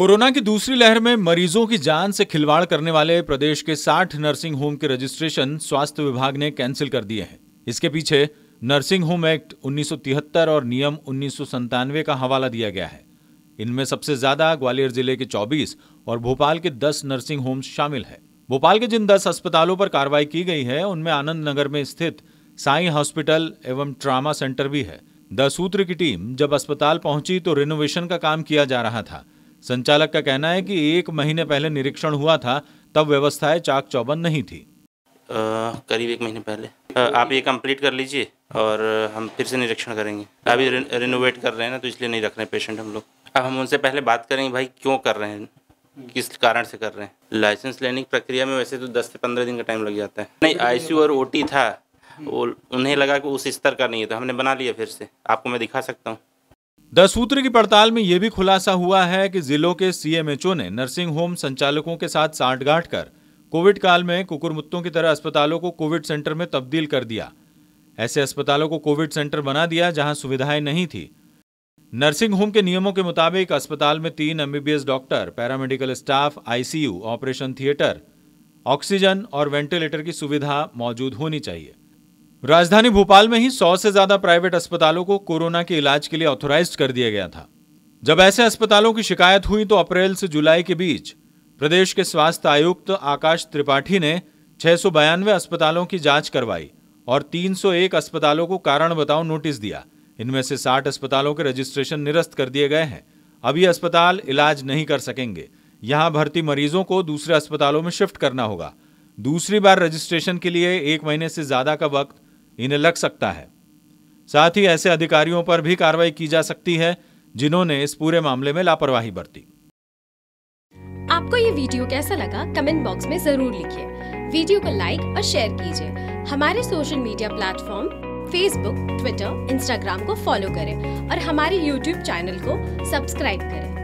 corona की दूसरी लहर में मरीजों की जान से खिलवाड़ करने वाले प्रदेश के 60 नर्सिंग होम के रजिस्ट्रेशन स्वास्थ्य विभाग ने कैंसिल कर दिए हैं इसके पीछे नर्सिंग होम एक्ट 1973 और नियम उन्नीस का हवाला दिया गया है इनमें सबसे ज्यादा ग्वालियर जिले के 24 और भोपाल के 10 नर्सिंग होम शामिल है भोपाल के जिन 10 अस्पतालों पर कार्रवाई की गई है उनमें आनंद नगर में स्थित साई हॉस्पिटल एवं ट्रामा सेंटर भी है द सूत्र की टीम जब अस्पताल पहुंची तो रिनोवेशन का काम किया जा रहा था संचालक का कहना है कि एक महीने पहले निरीक्षण हुआ था तब व्यवस्थाएं चाक चौबन नहीं थी करीब एक महीने पहले आ, आप ये कंप्लीट कर लीजिए और हम फिर से निरीक्षण करेंगे अभी रिनोवेट कर रहे हैं ना तो इसलिए नहीं रख रहे हैं पेशेंट हम लोग अब हम उनसे पहले बात करेंगे भाई क्यों कर रहे हैं किस कारण से कर रहे हैं लाइसेंस लेने की प्रक्रिया में वैसे तो दस से पंद्रह दिन का टाइम लग जाता है नहीं आई और ओ था वो उन्हें लगा कि उस स्तर का नहीं है तो हमने बना लिया फिर से आपको मैं दिखा सकता हूँ द सूत्र की पड़ताल में यह भी खुलासा हुआ है कि जिलों के सीएमएचओ ने नर्सिंग होम संचालकों के साथ सांठगांठ कर कोविड काल में कुकुरमुत्तों की तरह अस्पतालों को कोविड सेंटर में तब्दील कर दिया ऐसे अस्पतालों को कोविड सेंटर बना दिया जहां सुविधाएं नहीं थी नर्सिंग होम के नियमों के मुताबिक अस्पताल में तीन MBBS doctor paramedical staff ICU operation theatre oxygen और वेंटिलेटर की सुविधा मौजूद होनी चाहिए राजधानी भोपाल में ही सौ से ज्यादा प्राइवेट अस्पतालों को कोरोना के इलाज के लिए ऑथोराइज कर दिया गया था जब ऐसे अस्पतालों की शिकायत हुई तो अप्रैल से जुलाई के बीच प्रदेश के स्वास्थ्य आयुक्त आकाश त्रिपाठी ने छह अस्पतालों की जांच करवाई और 301 अस्पतालों को कारण बताओ नोटिस दिया इनमें से 60 अस्पतालों के रजिस्ट्रेशन निरस्त कर दिए गए हैं अभी अस्पताल इलाज नहीं कर सकेंगे यहाँ भर्ती मरीजों को दूसरे अस्पतालों में शिफ्ट करना होगा दूसरी बार रजिस्ट्रेशन के लिए एक महीने से ज्यादा का वक्त इन्हें लग सकता है साथ ही ऐसे अधिकारियों पर भी कार्रवाई की जा सकती है जिन्होंने इस पूरे मामले में लापरवाही बरती आपको ये वीडियो कैसा लगा कमेंट बॉक्स में जरूर लिखिए वीडियो को लाइक और शेयर कीजिए हमारे social media platform Facebook Twitter Instagram को फॉलो करें और हमारे यूट्यूब चैनल को सब्सक्राइब करें